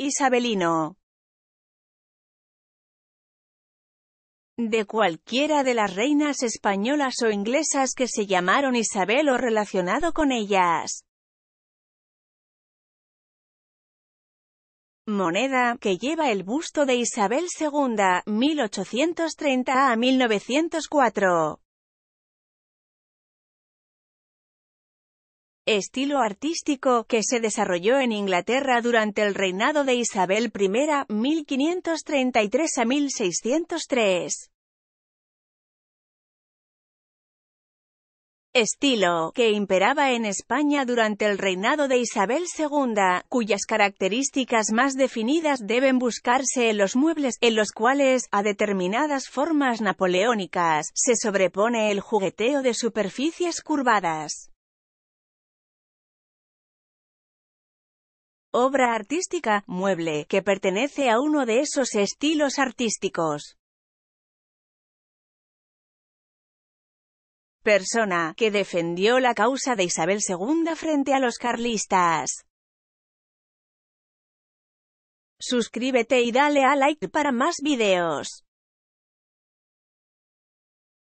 isabelino. de cualquiera de las reinas españolas o inglesas que se llamaron Isabel o relacionado con ellas. Moneda, que lleva el busto de Isabel II, 1830 a 1904. estilo artístico que se desarrolló en Inglaterra durante el reinado de Isabel I, 1533 a 1603. Estilo, que imperaba en España durante el reinado de Isabel II, cuyas características más definidas deben buscarse en los muebles, en los cuales, a determinadas formas napoleónicas, se sobrepone el jugueteo de superficies curvadas. obra artística, mueble, que pertenece a uno de esos estilos artísticos. Persona que defendió la causa de Isabel II frente a los carlistas. Suscríbete y dale a like para más videos.